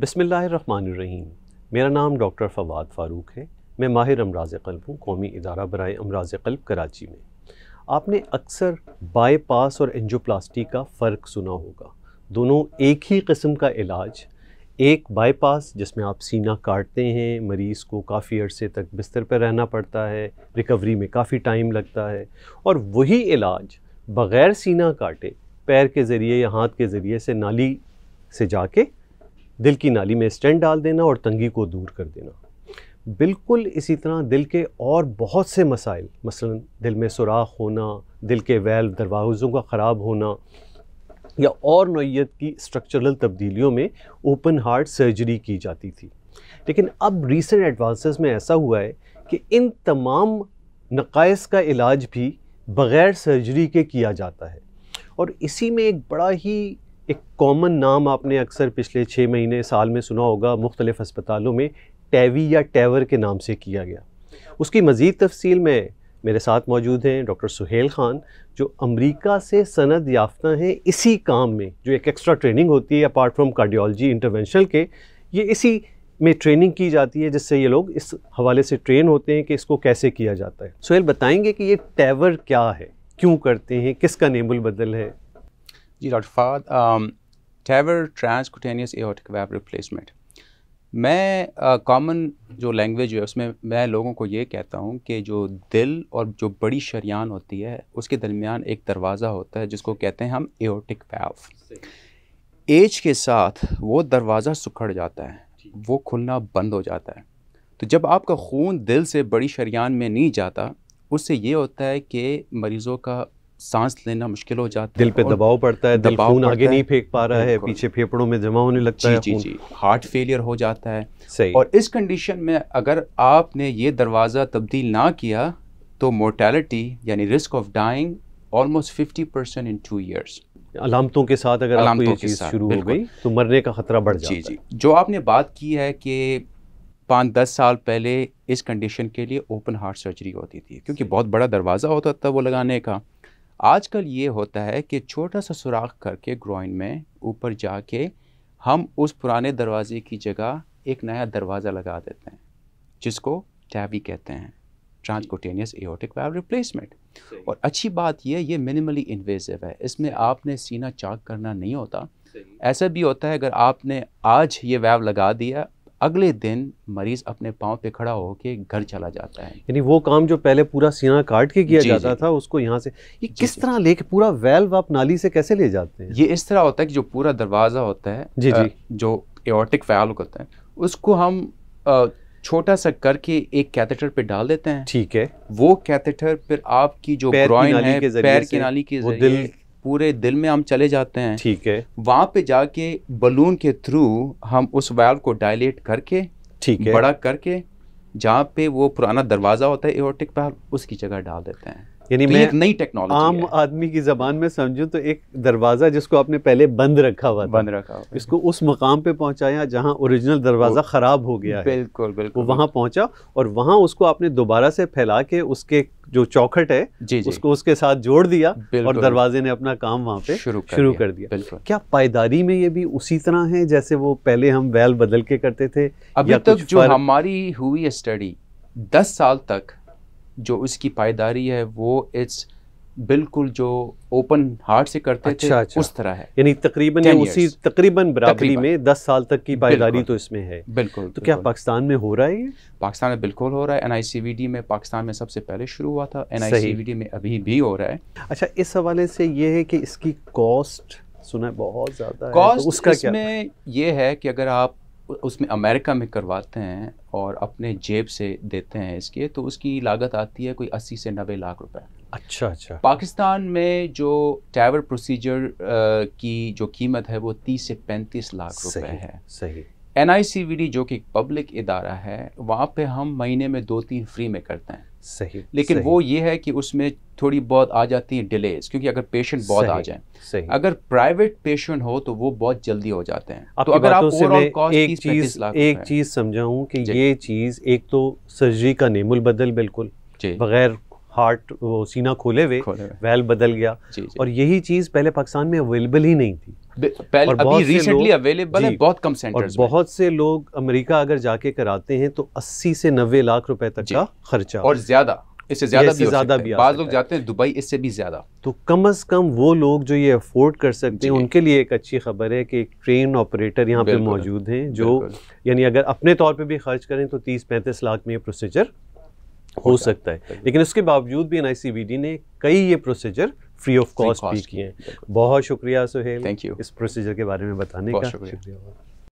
बसमीम मेरा नाम डॉक्टर फवाद फ़ारूक है मैं माहिर अमराज कल्ब हूँ कौमी इदारा बरए अमराज कल्ब कराची में आपने अक्सर बाईपास और एनजोप्लास्टी का फ़र्क सुना होगा दोनों एक ही किस्म का इलाज एक बाईपास जिसमें आप सीना काटते हैं मरीज़ को काफ़ी अरसे तक बिस्तर पर रहना पड़ता है रिकवरी में काफ़ी टाइम लगता है और वही इलाज बग़ैर सीना काटे पैर के ज़रिए या हाथ के ज़रिए से नाली से जाके दिल की नाली में स्टेंट डाल देना और तंगी को दूर कर देना बिल्कुल इसी तरह दिल के और बहुत से मसाइल मसलन दिल में सुराख होना दिल के वैल दरवाज़ों का ख़राब होना या और नोयत की स्ट्रक्चरल तब्दीलियों में ओपन हार्ट सर्जरी की जाती थी लेकिन अब रिसेंट एडवांसेस में ऐसा हुआ है कि इन तमाम नकायस का इलाज भी बग़ैर सर्जरी के किया जाता है और इसी में एक बड़ा ही एक कॉमन नाम आपने अक्सर पिछले छः महीने साल में सुना होगा मुख्तलिफ अस्पतालों में टैवी या टैवर के नाम से किया गया उसकी मज़ीद तफसील में मेरे साथ मौजूद हैं डॉक्टर सुहेल ख़ान जो अमेरिका से सनद याफ्ता हैं इसी काम में जो एक एक्स्ट्रा ट्रेनिंग होती है अपार्ट फ्राम कार्डियोलॉजी इंटरवेंशनल के ये इसी में ट्रेनिंग की जाती है जिससे ये लोग इस हवाले से ट्रेन होते हैं कि इसको कैसे किया जाता है सुहेल बताएंगे कि ये टैवर क्या है क्यों करते हैं किसका नेमुल बदल है जी डॉक्टर फाद TAVR transcutaneous aortic valve replacement मैं कॉमन uh, जो लैंग्वेज है उसमें मैं लोगों को ये कहता हूँ कि जो दिल और जो बड़ी शरियान होती है उसके दरमियान एक दरवाज़ा होता है जिसको कहते हैं हम एओटिक वैव एज के साथ वो दरवाज़ा सुखड़ जाता है वो खुलना बंद हो जाता है तो जब आपका खून दिल से बड़ी शरियान में नहीं जाता उससे ये होता है कि मरीज़ों का सांस लेना मुश्किल हो जाता है दिल पे दबाव पड़ता है दिल खून आगे नहीं फेंक पा रहा है पीछे फेफड़ों में जमा होने लगता जी, है जी जी हार्ट फेलियर हो जाता है सही और इस कंडीशन में अगर आपने ये दरवाज़ा तब्दील ना किया तो मोर्टेलिटी यानी risk of dying almost fifty percent in two years अलामतों के साथ अगर आपको ये चीज़ शुरू हो गई तो मरने का खतरा बढ़ जाता जी जी जो आपने बात की है कि पाँच दस साल पहले इस कंडीशन के लिए ओपन हार्ट सर्जरी होती थी क्योंकि बहुत बड़ा दरवाज़ा होता था वो लगाने का आजकल ये होता है कि छोटा सा सुराख करके ग्रोइन में ऊपर जाके हम उस पुराने दरवाजे की जगह एक नया दरवाज़ा लगा देते हैं जिसको टैबी कहते हैं ट्रांसकोटेनियस एटिक वाल्व रिप्लेसमेंट और अच्छी बात यह ये मिनिमली इन्वेजिव है इसमें आपने सीना चाक करना नहीं होता ऐसा भी होता है अगर आपने आज ये वैव लगा दिया अगले दिन मरीज अपने पाँव पे खड़ा हो के घर चला जाता है यानी वो काम जो पहले पूरा सीना काट के किया जाता जी। था उसको यहाँ से ये जी किस तरह लेके पूरा वेल्व आप नाली से कैसे ले जाते हैं ये इस तरह होता है कि जो पूरा दरवाज़ा होता है जी जी जो एटिक फैल्व होता है उसको हम छोटा सा करके एक कैथेटर पे डाल देते हैं ठीक है वो कैथेटर फिर आपकी जो पैर है पैर की नाली के जरिए पूरे दिल में हम चले जाते हैं ठीक है वहां पे जाके बलून के थ्रू हम उस वायर को डायलेट करके ठीक है बड़ा करके जहाँ पे वो पुराना दरवाज़ा होता है एयरटिक पर उसकी जगह डाल देते हैं यानी तो मैं एक नई टेक्नोलॉजी आम आदमी की जबान में समझूं तो एक दरवाज़ा जिसको आपने पहले बंद रखा हुआ बंद रखा हुआ इसको उस मकाम पे पहुंचाया जहां ओरिजिनल दरवाज़ा ख़राब हो गया बिल्कुल बिल्कुल वो वहां पहुंचा और वहां उसको आपने दोबारा से फैला के उसके जो चौखट है जी जी। उसको उसके साथ जोड़ दिया और दरवाजे ने अपना काम वहां पे शुरू कर शुरू कर दिया क्या पायदारी में ये भी उसी तरह है जैसे वो पहले हम वैल बदल के करते थे अभी तक जो हमारी हुई स्टडी दस साल तक जो उसकी पायदारी है वो इट्स बिल्कुल जो ओपन हार्ट से करते अच्छा, थे अच्छा। उस तरह है यानी तकरीबन ये उसी तकरीबन बराबरी में दस साल तक की पायदारी तो इसमें है बिल्कुल तो क्या पाकिस्तान में हो रहा है पाकिस्तान में बिल्कुल हो रहा है एनआईसीवीडी में पाकिस्तान में सबसे पहले शुरू हुआ था एनआईसीवीडी में अभी भी हो रहा है अच्छा इस हवाले से ये है कि इसकी कॉस्ट सुना है बहुत ज़्यादा कॉस्ट तो उसका इसमें ये है कि अगर आप उसमें अमेरिका में करवाते हैं और अपने जेब से देते हैं इसके तो उसकी लागत आती है कोई अस्सी से नबे लाख रुपए अच्छा अच्छा पाकिस्तान में जो टैवर प्रोसीजर की जो कीमत है वो तीस से पैंतीस लाख रुपए है सही N I C V D जो कि पब्लिक इदारा है वहाँ पे हम महीने में दो तीन फ्री में करते हैं सही लेकिन सही, वो ये है कि उसमें थोड़ी बहुत आ जाती है डिलेज क्योंकि अगर पेशेंट बहुत आ जाए अगर प्राइवेट पेशेंट हो तो वो बहुत जल्दी हो जाते हैं तो अगर आप एक चीज एक चीज समझाऊं कि ये चीज एक तो सर्जरी का नेमुल बदल बिल्कुल बगैर हार्ट वो सीना खोले हुए वेल बदल गया जी, जी. और यही चीज़ पहले पाकिस्तान में अवेलेबल ही नहीं थी पहले अभी रिसेंटली अवेलेबल है बहुत कम सेंटर्स और बहुत से लोग अमेरिका अगर जाके कराते हैं तो 80 से 90 लाख रुपए तक का खर्चा और ज़्यादा इससे ज्यादा भी ज्यादा भी बाद लोग जाते हैं दुबई इससे भी ज्यादा तो कम अज कम वो लोग जो ये अफोर्ड कर सकते हैं उनके लिए एक अच्छी खबर है कि एक ट्रेन ऑपरेटर यहाँ पे मौजूद हैं जो यानी अगर अपने तौर पे भी खर्च करें तो तीस पैंतीस लाख में ये प्रोसीजर हो सकता है लेकिन उसके बावजूद भी एनआईसीबीडी ने कई ये प्रोसीजर फ्री ऑफ कॉस्ट भी किए हैं बहुत शुक्रिया सुहेल थैंक यू इस प्रोसीजर के बारे में बताने का शुक्रिया